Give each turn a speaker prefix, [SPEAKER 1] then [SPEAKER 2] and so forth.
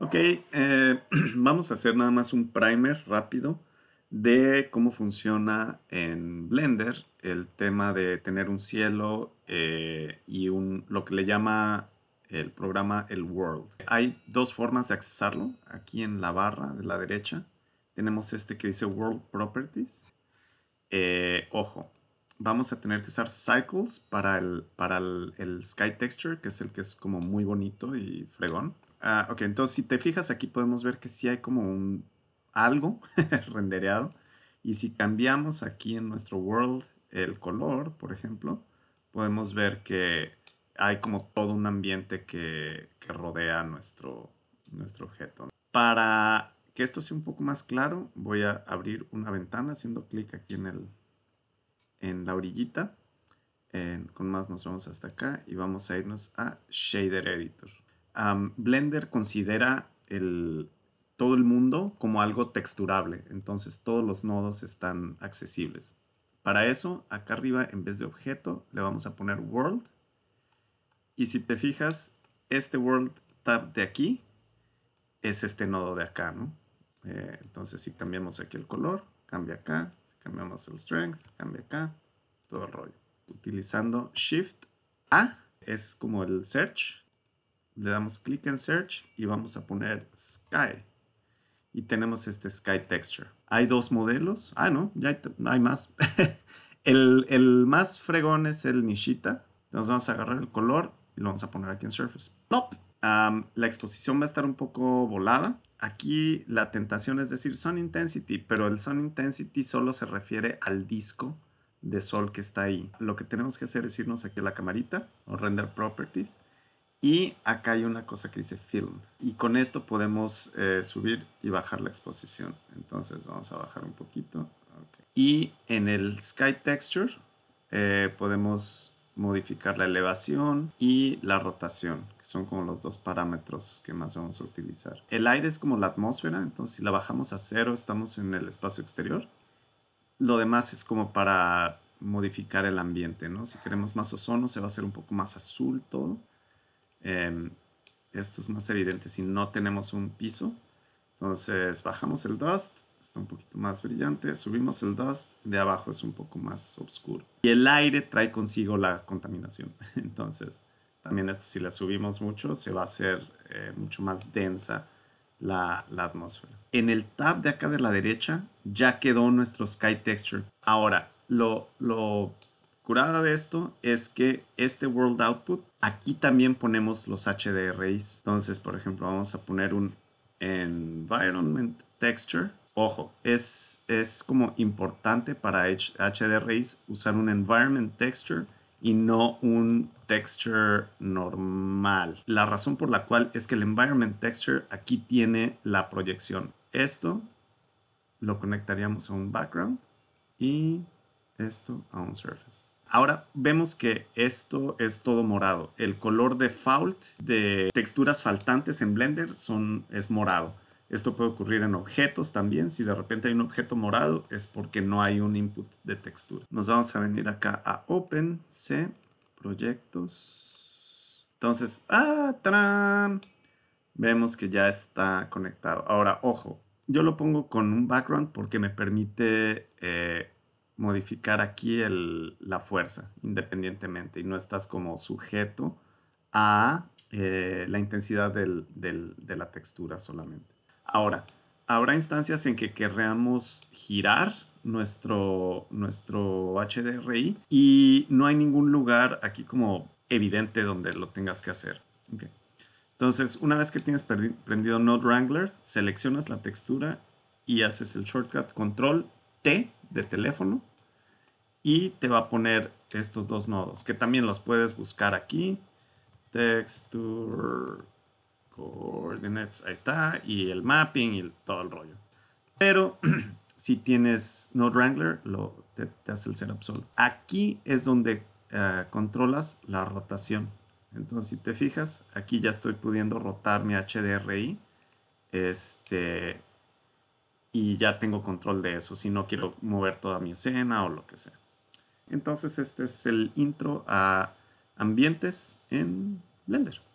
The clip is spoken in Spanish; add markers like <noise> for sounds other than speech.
[SPEAKER 1] Ok, eh, <clears throat> vamos a hacer nada más un primer rápido de cómo funciona en Blender el tema de tener un cielo eh, y un, lo que le llama el programa el World. Hay dos formas de accesarlo. Aquí en la barra de la derecha tenemos este que dice World Properties. Eh, ojo, vamos a tener que usar Cycles para, para el Sky Texture, que es el que es como muy bonito y fregón. Ah, ok, entonces si te fijas aquí podemos ver que sí hay como un algo <laughs> rendereado. Y si cambiamos aquí en nuestro world el color, por ejemplo, podemos ver que hay como todo un ambiente que, que rodea nuestro, nuestro objeto. Para que esto sea un poco más claro, voy a abrir una ventana haciendo clic aquí en, el, en la orillita. con más nos vamos hasta acá y vamos a irnos a Shader Editor. Blender considera el, todo el mundo como algo texturable, entonces todos los nodos están accesibles. Para eso, acá arriba, en vez de objeto, le vamos a poner World. Y si te fijas, este World tab de aquí es este nodo de acá, ¿no? Eh, entonces, si cambiamos aquí el color, cambia acá. Si cambiamos el Strength, cambia acá. Todo el rollo. Utilizando Shift A, es como el Search, le damos clic en Search y vamos a poner Sky. Y tenemos este Sky Texture. Hay dos modelos. Ah, no, ya hay, más. <laughs> el, más fregón es el Nishita. Entonces vamos a agarrar el color y lo vamos a poner aquí en Surface. ¡Plop! la exposición va a estar un poco volada. Aquí la tentación es decir Sun Intensity, pero el Sun Intensity solo se refiere al disco de sol que está ahí. Lo que tenemos que hacer es irnos aquí a la camarita o Render Properties y acá hay una cosa que dice film. Y con esto podemos eh, subir y bajar la exposición. Entonces vamos a bajar un poquito. Y en el sky texture eh, podemos modificar la elevación y la rotación, que son como los dos parámetros que más vamos a utilizar. El aire es como la atmósfera, entonces si la bajamos a cero estamos en el espacio exterior. Lo demás es como para modificar el ambiente, ¿no? Si queremos más ozono se va a hacer un poco más azul todo. Em, esto es más evidente si no tenemos un piso. Entonces bajamos el dust, está un poquito más brillante, subimos el dust, de abajo es un poco más oscuro. Y el aire trae consigo la contaminación. <laughs> Entonces también esto, si la subimos mucho se va a hacer eh, mucho más densa la, atmósfera. En el tab de acá de la derecha ya quedó nuestro sky texture. Ahora, lo, lo curada de esto es que este world output Aquí también ponemos los HDRIs. Entonces, por ejemplo, vamos a poner un Environment Texture. Ojo, es, como importante para HDRIs usar un Environment Texture y no un texture normal. La razón por la cual es que el environment texture aquí tiene la proyección. Esto lo conectaríamos a un background y esto a un surface. Ahora vemos que esto es todo morado. El color default de texturas faltantes en Blender son, es morado. Esto puede ocurrir en objetos también. Si de repente hay un objeto morado es porque no hay un input de textura. Nos vamos a venir acá a Open, C, Proyectos. Entonces, ¡ah! ¡Tarán! Vemos que ya está conectado. Ahora, ojo, yo lo pongo con un background porque me permite... Eh, modificar aquí la fuerza independientemente y no estás como sujeto a eh, la intensidad de la textura solamente. Ahora, habrá instancias en que querramos girar nuestro, nuestro HDRI y no hay ningún lugar aquí como evidente donde lo tengas que hacer. Entonces, una vez que tienes prendido Node Wrangler, seleccionas la textura y haces el shortcut control T de teléfono y te va a poner estos dos nodos que también los puedes buscar aquí. Texture coordinates, ahí está, y el mapping y todo el rollo. Pero <clears throat> si tienes Node Wrangler, lo, te, hace el setup solo. Aquí es donde eh, controlas la rotación. Entonces, si te fijas, aquí ya estoy pudiendo rotar mi HDRI este, y ya tengo control de eso si no quiero mover toda mi escena o lo que sea. Entonces este es el intro a ambientes en Blender.